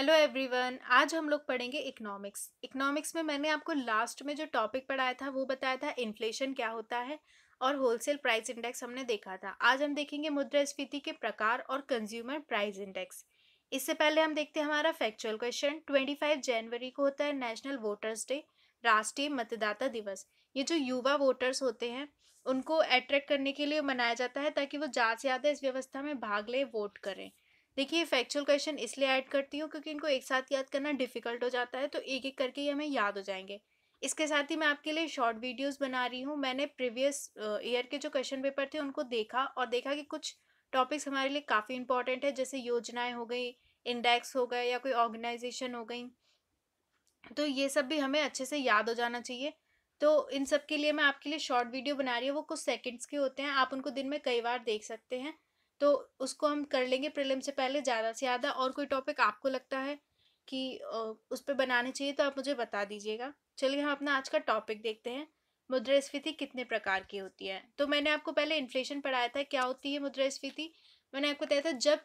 hello everyone आज हम लोग पढ़ेंगे इकोनॉमिक्स इकोनॉमिक्स में मैंने आपको लास्ट में जो टॉपिक पढ़ाया था वो बताया था इन्फ्लेशन क्या होता है और होलसेल प्राइस इंडेक्स हमने देखा था आज हम देखेंगे मुद्रास्फीति के प्रकार और कंज्यूमर प्राइस इंडेक्स इससे पहले हम देखते हैं हमारा फैक्चुअल क्वेश्चन ट्वेंटी जनवरी को होता है नेशनल वोटर्स डे राष्ट्रीय मतदाता दिवस ये जो युवा वोटर्स होते हैं उनको अट्रैक्ट करने के लिए मनाया जाता है ताकि वो ज़्यादा से ज़्यादा इस व्यवस्था में भाग लें वोट करें देखिए फैक्चुअल क्वेश्चन इसलिए ऐड करती हूँ क्योंकि इनको एक साथ याद करना डिफिकल्ट हो जाता है तो एक एक करके ये हमें याद हो जाएंगे इसके साथ ही मैं आपके लिए शॉर्ट वीडियोस बना रही हूँ मैंने प्रीवियस ईयर के जो क्वेश्चन पेपर थे उनको देखा और देखा कि कुछ टॉपिक्स हमारे लिए काफ़ी इंपॉर्टेंट है जैसे योजनाएं हो गई इंडेक्स हो गए या कोई ऑर्गेनाइजेशन हो गई तो ये सब भी हमें अच्छे से याद हो जाना चाहिए तो इन सब के लिए मैं आपके लिए शॉर्ट वीडियो बना रही हूँ वो कुछ सेकंड्स के होते हैं आप उनको दिन में कई बार देख सकते हैं तो उसको हम कर लेंगे प्रिलिम से पहले ज़्यादा से ज़्यादा और कोई टॉपिक आपको लगता है कि उस पर बनाने चाहिए तो आप मुझे बता दीजिएगा चलिए हम अपना आज का टॉपिक देखते हैं मुद्रास्फीति कितने प्रकार की होती है तो मैंने आपको पहले इन्फ्लेशन पढ़ाया था क्या होती है मुद्रास्फीति मैंने आपको बताया था जब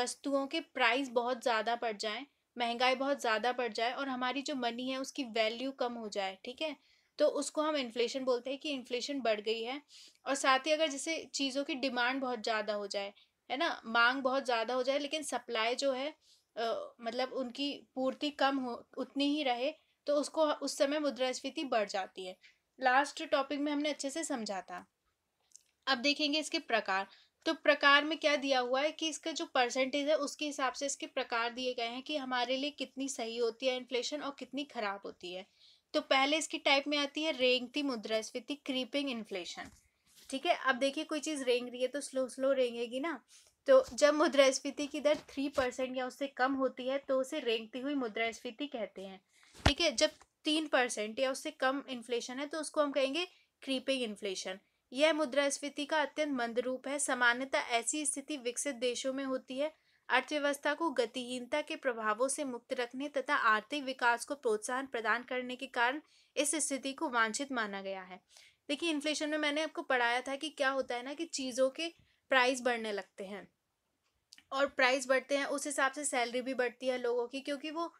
वस्तुओं के प्राइस बहुत ज़्यादा बढ़ जाएँ महंगाई बहुत ज़्यादा बढ़ जाए और हमारी जो मनी है उसकी वैल्यू कम हो जाए ठीक है तो उसको हम इन्फ्लेशन बोलते हैं कि इन्फ्लेशन बढ़ गई है और साथ ही अगर जैसे चीज़ों की डिमांड बहुत ज़्यादा हो जाए है ना मांग बहुत ज़्यादा हो जाए लेकिन सप्लाई जो है आ, मतलब उनकी पूर्ति कम हो उतनी ही रहे तो उसको उस समय मुद्रास्फीति बढ़ जाती है लास्ट टॉपिक में हमने अच्छे से समझा था अब देखेंगे इसके प्रकार तो प्रकार में क्या दिया हुआ है कि इसका जो परसेंटेज है उसके हिसाब से इसके प्रकार दिए गए हैं कि हमारे लिए कितनी सही होती है इन्फ्लेशन और कितनी ख़राब होती है तो पहले इसकी टाइप में आती है रेंगती मुद्रास्फीति क्रीपिंग इन्फ्लेशन ठीक है अब देखिए कोई चीज़ रेंग रही है तो स्लो स्लो रेंगेगी ना तो जब मुद्रास्फीति की दर थ्री परसेंट या उससे कम होती है तो उसे रेंगती हुई मुद्रास्फीति कहते हैं ठीक है जब तीन परसेंट या उससे कम इन्फ्लेशन है तो उसको हम कहेंगे क्रीपिंग इन्फ्लेशन यह मुद्रास्फीति का अत्यंत मंद रूप है सामान्यतः ऐसी स्थिति विकसित देशों में होती है अर्थव्यवस्था को गतिहीनता के प्रभावों से मुक्त रखने तथा आर्थिक विकास को प्रोत्साहन प्रदान करने के कारण इस स्थिति को वांछित माना गया है देखिए इन्फ्लेशन में मैंने आपको पढ़ाया था कि क्या होता है ना कि चीज़ों के प्राइस बढ़ने लगते हैं और प्राइस बढ़ते हैं उस हिसाब से सैलरी भी बढ़ती है लोगों की क्योंकि वो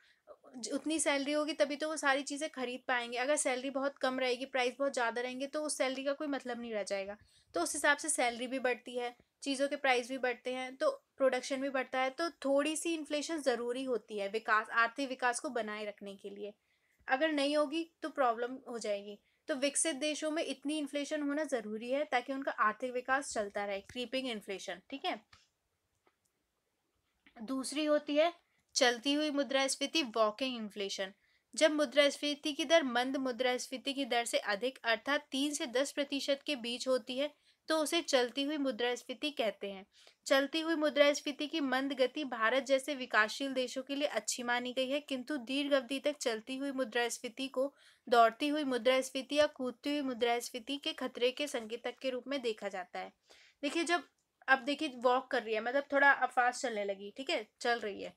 उतनी सैलरी होगी तभी तो वो सारी चीज़ें खरीद पाएंगे अगर सैलरी बहुत कम रहेगी प्राइस बहुत ज़्यादा रहेंगे तो उस सैलरी का कोई मतलब नहीं रह जाएगा तो उस हिसाब से सैलरी भी बढ़ती है चीज़ों के प्राइस भी बढ़ते हैं तो प्रोडक्शन भी बढ़ता है तो थोड़ी सी इन्फ्लेशन ज़रूरी होती है विकास आर्थिक विकास को बनाए रखने के लिए अगर नहीं होगी तो प्रॉब्लम हो जाएगी तो विकसित देशों में इतनी इन्फ्लेशन होना ज़रूरी है ताकि उनका आर्थिक विकास चलता रहे क्रीपिंग इन्फ्लेशन ठीक है दूसरी होती है चलती हुई मुद्रास्फीति वॉकिंग इन्फ्लेशन जब मुद्रास्फीति की दर मंद मुद्रास्फीति की दर से अधिक अर्थात तीन से दस प्रतिशत के बीच होती है तो उसे चलती हुई मुद्रास्फीति कहते हैं चलती हुई मुद्रास्फीति की मंद गति भारत जैसे विकासशील देशों के लिए अच्छी मानी गई है किंतु दीर्घ अवधि तक चलती हुई मुद्रास्फीति को दौड़ती हुई मुद्रास्फीति या कूदती हुई मुद्रास्फीति के खतरे के संकेतक के रूप में देखा जाता है देखिए जब अब देखिए वॉक कर रही है मतलब थोड़ा अब फास्ट चलने लगी ठीक है चल रही है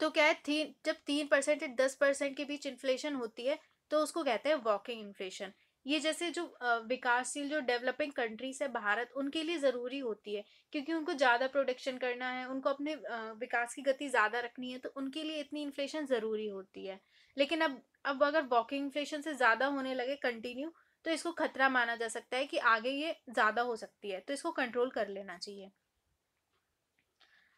तो क्या है थी जब तीन परसेंट या दस परसेंट के बीच इन्फ्लेशन होती है तो उसको कहते हैं वॉकिंग इन्फ्लेशन ये जैसे जो विकासशील जो डेवलपिंग कंट्रीज है भारत उनके लिए ज़रूरी होती है क्योंकि उनको ज़्यादा प्रोडक्शन करना है उनको अपने विकास की गति ज़्यादा रखनी है तो उनके लिए इतनी इन्फ्लेशन ज़रूरी होती है लेकिन अब अब अगर वॉकिंग इन्फ्लेशन से ज़्यादा होने लगे कंटिन्यू तो इसको खतरा माना जा सकता है कि आगे ये ज़्यादा हो सकती है तो इसको कंट्रोल कर लेना चाहिए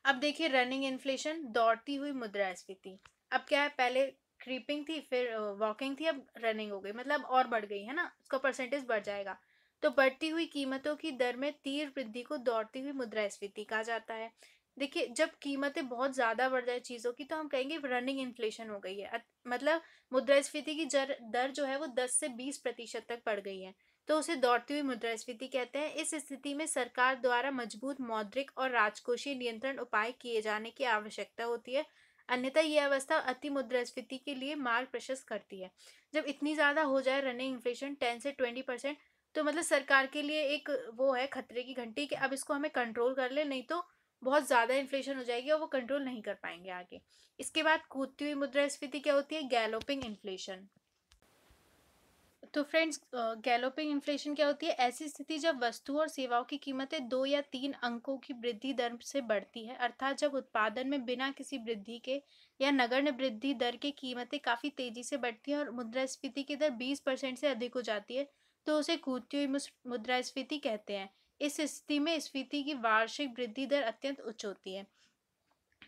अब देखिए रनिंग इन्फ्लेशन दौड़ती हुई मुद्रास्फीति अब क्या है पहले क्रीपिंग थी फिर वॉकिंग थी अब रनिंग हो गई मतलब और बढ़ गई है ना उसका परसेंटेज बढ़ जाएगा तो बढ़ती हुई कीमतों की दर में तीर वृद्धि को दौड़ती हुई मुद्रास्फीति कहा जाता है देखिए जब कीमतें बहुत ज़्यादा बढ़ जाए चीज़ों की तो हम कहेंगे रनिंग इन्फ्लेशन हो गई है मतलब मुद्रास्फीति की जर दर जो है वो 10 से 20 प्रतिशत तक बढ़ गई है तो उसे दौड़ती हुई मुद्रास्फीति कहते हैं इस स्थिति में सरकार द्वारा मजबूत मौद्रिक और राजकोषीय नियंत्रण उपाय किए जाने की आवश्यकता होती है अन्यथा ये अवस्था अति मुद्रास्फीति के लिए मार्ग प्रशस्त करती है जब इतनी ज़्यादा हो जाए रनिंग इन्फ्लेशन टेन से ट्वेंटी परसेंट तो मतलब सरकार के लिए एक वो है खतरे की घंटी कि अब इसको हमें कंट्रोल कर ले नहीं तो बहुत ज़्यादा इन्फ्लेशन हो जाएगी और वो कंट्रोल नहीं कर पाएंगे आगे इसके बाद कूदती हुई मुद्रास्फीति क्या होती है गैलोपिंग इन्फ्लेशन तो फ्रेंड्स गैलोपिंग इन्फ्लेशन क्या होती है ऐसी स्थिति जब वस्तुओं और सेवाओं की कीमतें दो या तीन अंकों की वृद्धि दर से बढ़ती है अर्थात जब उत्पादन में बिना किसी वृद्धि के या नगण्य वृद्धि दर के कीमतें काफ़ी तेज़ी से बढ़ती हैं और मुद्रास्फीति की दर बीस परसेंट से अधिक हो जाती है तो उसे कूदती हुई मुद्रास्फीति कहते हैं इस स्थिति में स्फीति की वार्षिक वृद्धि दर अत्यंत उच्च होती है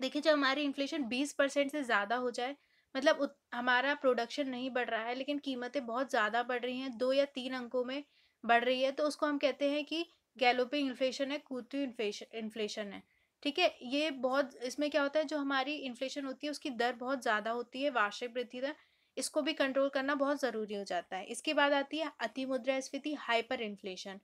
देखिए जब हमारी इन्फ्लेशन बीस परसेंट से ज़्यादा हो जाए मतलब हमारा प्रोडक्शन नहीं बढ़ रहा है लेकिन कीमतें बहुत ज़्यादा बढ़ रही हैं दो या तीन अंकों में बढ़ रही है तो उसको हम कहते हैं कि गैलोपिंग इन्फ्लेशन है कूदती इन्फ्लेशन इन्फ्लेशन है ठीक है ये बहुत इसमें क्या होता है जो हमारी इन्फ्लेशन होती है उसकी दर बहुत ज़्यादा होती है वार्षिक वृद्धि दर इसको भी कंट्रोल करना बहुत ज़रूरी हो जाता है इसके बाद आती है अति मुद्रास्फीति हाइपर इन्फ्लेशन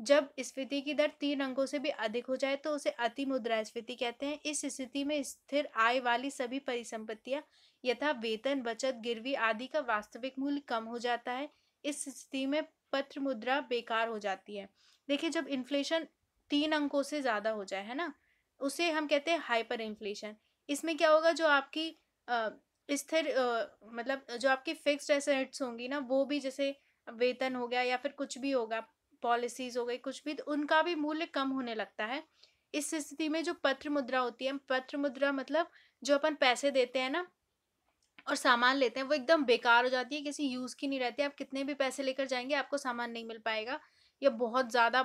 जब स्फीति की दर तीन अंकों से भी अधिक हो जाए तो उसे अति मुद्रा स्फीति कहते हैं इस स्थिति में स्थिर आय वाली सभी परिसंपत्तियां यथा वेतन बचत गिरवी आदि का वास्तविक मूल्य कम हो जाता है इस स्थिति में पत्र मुद्रा बेकार हो जाती है देखिए जब इन्फ्लेशन तीन अंकों से ज़्यादा हो जाए है ना उसे हम कहते हैं हाइपर इन्फ्लेशन इसमें क्या होगा जो आपकी स्थिर मतलब जो आपकी फिक्स्ड एसेट्स होंगी ना वो भी जैसे वेतन हो गया या फिर कुछ भी होगा पॉलिसीज हो गई कुछ भी तो उनका भी मूल्य कम होने लगता है इस स्थिति में जो पत्र मुद्रा होती है पत्र मुद्रा मतलब जो अपन पैसे देते हैं ना और सामान लेते हैं वो एकदम बेकार हो जाती है किसी यूज़ की नहीं रहती आप कितने भी पैसे लेकर जाएंगे आपको सामान नहीं मिल पाएगा या बहुत ज़्यादा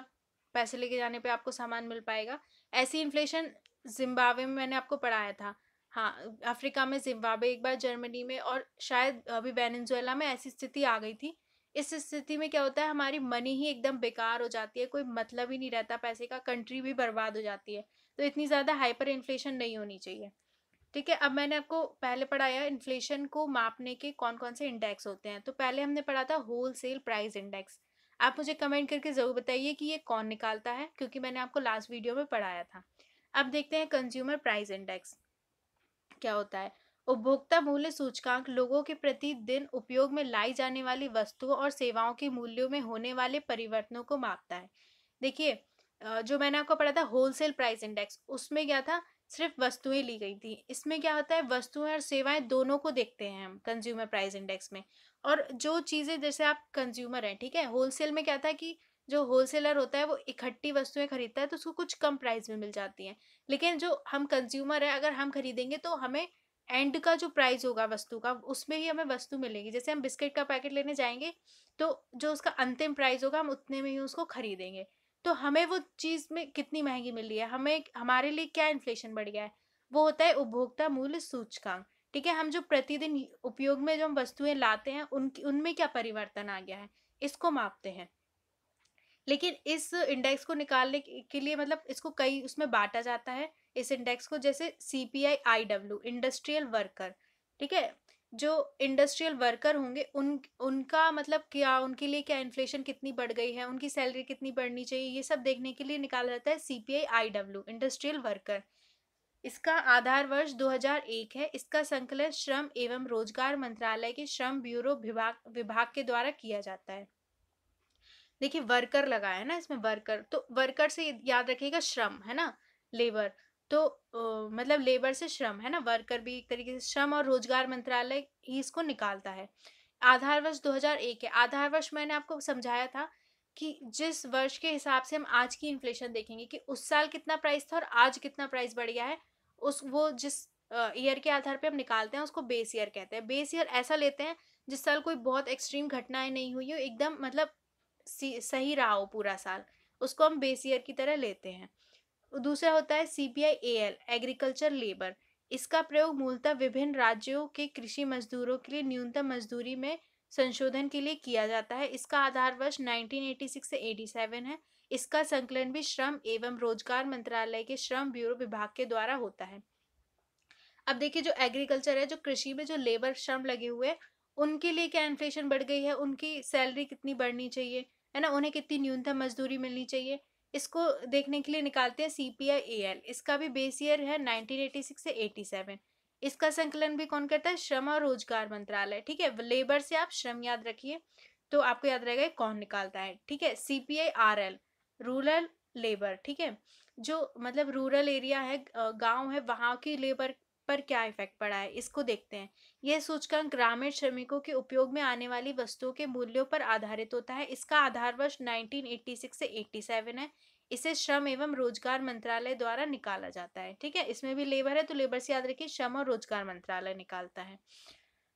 पैसे लेके जाने पे आपको सामान मिल पाएगा ऐसी इन्फ्लेशन जिम्बाब्वे में मैंने आपको पढ़ाया था हाँ अफ्रीका में जिम्बाब्वे एक बार जर्मनी में और शायद अभी वेनेजुएला में ऐसी स्थिति आ गई थी इस स्थिति में क्या होता है हमारी मनी ही एकदम बेकार हो जाती है कोई मतलब ही नहीं रहता पैसे का कंट्री भी बर्बाद हो जाती है तो इतनी ज़्यादा हाइपर इन्फ्लेशन नहीं होनी चाहिए ठीक है अब मैंने आपको पहले पढ़ाया इन्फ्लेशन को मापने के कौन कौन से इंडेक्स होते हैं तो पहले हमने पढ़ा था होल सेल प्राइस इंडेक्स आप मुझे कमेंट करके ज़रूर बताइए कि ये कौन निकालता है क्योंकि मैंने आपको लास्ट वीडियो में पढ़ाया था अब देखते हैं कंज्यूमर प्राइस इंडेक्स क्या होता है उपभोक्ता मूल्य सूचकांक लोगों के प्रति दिन उपयोग में लाई जाने वाली वस्तुओं और सेवाओं के मूल्यों में होने वाले परिवर्तनों को मापता है देखिए जो मैंने आपको पढ़ा था होलसेल प्राइस इंडेक्स उसमें क्या था सिर्फ वस्तुएं ली गई थी इसमें क्या होता है वस्तुएं और सेवाएं दोनों को देखते हैं हम कंज्यूमर प्राइस इंडेक्स में और जो चीज़ें जैसे आप कंज्यूमर हैं ठीक है होलसेल में क्या था कि जो होलसेलर होता है वो इकट्ठी वस्तुएं खरीदता है तो उसको कुछ कम प्राइस में मिल जाती हैं लेकिन जो हम कंज्यूमर है अगर हम खरीदेंगे तो हमें एंड का जो प्राइस होगा वस्तु का उसमें ही हमें वस्तु मिलेगी जैसे हम बिस्किट का पैकेट लेने जाएंगे तो जो उसका अंतिम प्राइस होगा हम उतने में ही उसको खरीदेंगे तो हमें वो चीज़ में कितनी महंगी मिल रही है हमें हमारे लिए क्या इन्फ्लेशन बढ़ गया है वो होता है उपभोक्ता मूल्य सूचकांक ठीक है हम जो प्रतिदिन उपयोग में जो हम वस्तुएं लाते हैं उनकी उनमें क्या परिवर्तन आ गया है इसको मापते हैं लेकिन इस इंडेक्स को निकालने के लिए मतलब इसको कई उसमें बांटा जाता है इस इंडेक्स को जैसे C P I I W industrial worker ठीक है जो इंडस्ट्रियल वर्कर होंगे उन उनका मतलब क्या उनके लिए क्या इन्फ्लेशन कितनी बढ़ गई है उनकी सैलरी कितनी बढ़नी चाहिए ये सब देखने के लिए निकाला जाता है C P I I W industrial worker इसका आधार वर्ष 2001 है इसका संकलन श्रम एवं रोजगार मंत्रालय के श्रम ब्यूरो विभाग विभाग के द्वारा किया जाता है देखिए वर्कर लगाया है ना इसमें वर्कर तो वर्कर से याद रखिएगा श्रम है ना लेबर तो अ, मतलब लेबर से श्रम है ना वर्कर भी एक तरीके से श्रम और रोजगार मंत्रालय ही इसको निकालता है आधार वर्ष 2001 है आधार वर्ष मैंने आपको समझाया था कि जिस वर्ष के हिसाब से हम आज की इन्फ्लेशन देखेंगे कि उस साल कितना प्राइस था और आज कितना प्राइस बढ़ गया है उस वो जिस ईयर के आधार पे हम निकालते हैं उसको बेस ईयर कहते हैं बेस ईयर ऐसा लेते हैं जिस साल कोई बहुत एक्सट्रीम घटनाएं नहीं हुई हो एकदम मतलब सही रहा हो पूरा साल उसको हम बेस ईयर की तरह लेते हैं दूसरा होता है C B I A L agriculture labour इसका प्रयोग मूलतः विभिन्न राज्यों के कृषि मजदूरों के लिए न्यूनतम मजदूरी में संशोधन के लिए किया जाता है इसका आधार वर्ष 1986 से 87 है इसका संकलन भी श्रम एवं रोजगार मंत्रालय के श्रम ब्यूरो विभाग के द्वारा होता है अब देखिए जो एग्रीकल्चर है जो कृषि में जो लेबर श्रम लगे हुए उनके लिए क्या इन्फ्लेशन बढ़ गई है उनकी सैलरी कितनी बढ़नी चाहिए है ना उन्हें कितनी न्यूनतम मजदूरी मिलनी चाहिए इसको देखने के लिए निकालते हैं सी पी आई ए एल इसका भी बेस ईयर है सिक्स से सेवन इसका संकलन भी कौन करता है श्रम और रोजगार मंत्रालय ठीक है लेबर से आप श्रम याद रखिए तो आपको याद रहेगा कौन निकालता है ठीक है C P I R L rural labour ठीक है जो मतलब रूरल एरिया है गांव है वहाँ की लेबर पर क्या इफेक्ट पड़ा है इसको देखते हैं यह सूचकांक ग्रामीण श्रमिकों के उपयोग में आने वाली वस्तुओं के मूल्यों पर आधारित होता है इसका आधार वर्ष 1986 से 87 है इसे श्रम एवं रोजगार मंत्रालय द्वारा निकाला जाता है ठीक है इसमें भी लेबर है तो लेबर से याद रखिए श्रम और रोजगार मंत्रालय निकालता है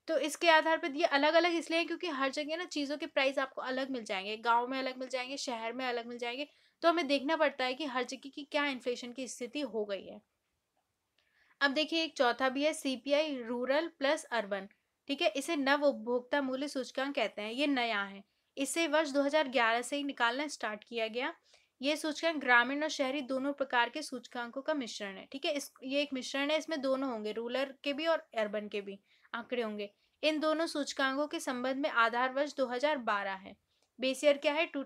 तो इसके आधार पर ये अलग अलग इसलिए है क्योंकि हर जगह ना चीज़ों के प्राइस आपको अलग मिल जाएंगे गांव में अलग मिल जाएंगे शहर में अलग मिल जाएंगे तो हमें देखना पड़ता है कि हर जगह की क्या इन्फ्लेशन की स्थिति हो गई है अब देखिए एक चौथा भी है सीपीआई रूरल प्लस अर्बन ठीक है इसे नव उपभोक्ता मूल्य सूचकांक कहते हैं ये नया है इसे वर्ष 2011 से ही निकालना स्टार्ट किया गया ये सूचकांक ग्रामीण और शहरी दोनों प्रकार के सूचकांकों का मिश्रण है ठीक है इस ये एक मिश्रण है इसमें दोनों होंगे रूरल के भी और अर्बन के भी आंकड़े होंगे इन दोनों सूचकांकों के संबंध में आधार वर्ष दो है बेसियर क्या है टू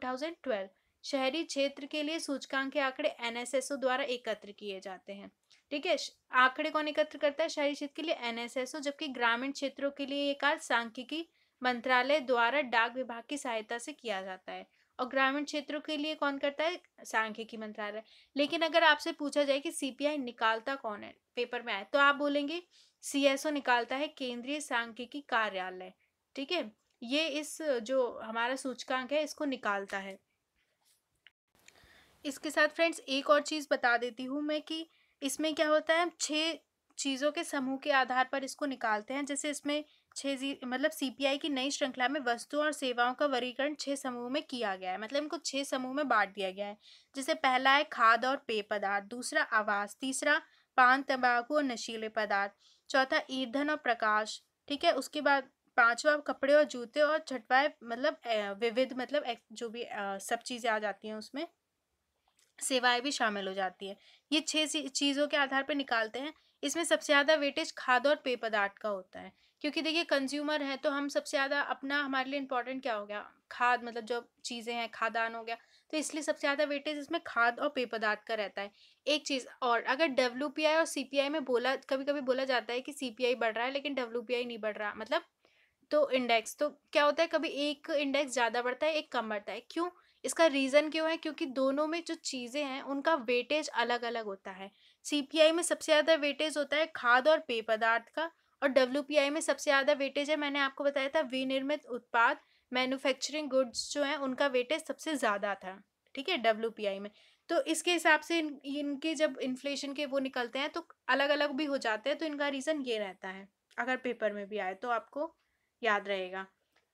शहरी क्षेत्र के लिए सूचकांक के आंकड़े एनएसएसओ द्वारा एकत्र किए जाते हैं ठीक है आंकड़े कौन एकत्र करता है शहरी क्षेत्र के लिए एनएसएसओ जबकि ग्रामीण क्षेत्रों के लिए ये कार्य सांख्यिकी मंत्रालय द्वारा डाक विभाग की सहायता से किया जाता है और ग्रामीण क्षेत्रों के लिए कौन करता है सांख्यिकी मंत्रालय लेकिन अगर आपसे पूछा जाए कि सीपीआई निकालता कौन है पेपर में आए तो आप बोलेंगे सीएसओ निकालता है केंद्रीय सांख्यिकी कार्यालय ठीक है ये इस जो हमारा सूचकांक है इसको निकालता है इसके साथ फ्रेंड्स एक और चीज़ बता देती हूँ मैं कि इसमें क्या होता है छः चीज़ों के समूह के आधार पर इसको निकालते हैं जैसे इसमें छः मतलब सीपीआई की नई श्रृंखला में वस्तुओं और सेवाओं का वर्गीकरण छः समूह में किया गया है मतलब इनको छः समूह में बांट दिया गया है जैसे पहला है खाद और पेय पदार्थ दूसरा आवास तीसरा पान तंबाकू और नशीले पदार्थ चौथा ईंधन और प्रकाश ठीक है उसके बाद पांचवा कपड़े और जूते और छठवा मतलब विविध मतलब जो भी सब चीज़ें आ जाती हैं उसमें सेवाएं भी शामिल हो जाती है ये छह चीज़ों के आधार पर निकालते हैं इसमें सबसे ज़्यादा वेटेज खाद और पेय पदार्थ का होता है क्योंकि देखिए कंज्यूमर है तो हम सबसे ज़्यादा अपना हमारे लिए इंपॉर्टेंट क्या हो गया खाद मतलब जो चीज़ें हैं खादान हो गया तो इसलिए सबसे ज़्यादा वेटेज इसमें खाद और पेय पदार्थ का रहता है एक चीज़ और अगर डब्ल्यू और सी में बोला कभी कभी बोला जाता है कि सी बढ़ रहा है लेकिन डब्ल्यू नहीं बढ़ रहा मतलब तो इंडेक्स तो क्या होता है कभी एक इंडेक्स ज़्यादा बढ़ता है एक कम बढ़ता है क्यों इसका रीज़न क्यों है क्योंकि दोनों में जो चीज़ें हैं उनका वेटेज अलग अलग होता है सीपीआई में सबसे ज़्यादा वेटेज होता है खाद और पेय पदार्थ का और डब्ल्यू में सबसे ज़्यादा वेटेज है मैंने आपको बताया था विनिर्मित उत्पाद मैन्युफैक्चरिंग गुड्स जो हैं उनका वेटेज सबसे ज़्यादा था ठीक है डब्ल्यू में तो इसके हिसाब से इन, इनके जब इन्फ्लेशन के वो निकलते हैं तो अलग अलग भी हो जाते हैं तो इनका रीज़न ये रहता है अगर पेपर में भी आए तो आपको याद रहेगा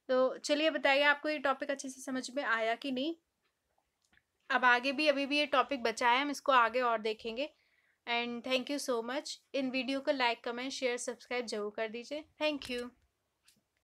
तो चलिए बताइए आपको ये टॉपिक अच्छे से समझ में आया कि नहीं अब आगे भी अभी भी ये टॉपिक बचा है हम इसको आगे और देखेंगे and thank you so much इन वीडियो को लाइक कमेंट शेयर सब्सक्राइब जरूर कर दीजिए थैंक यू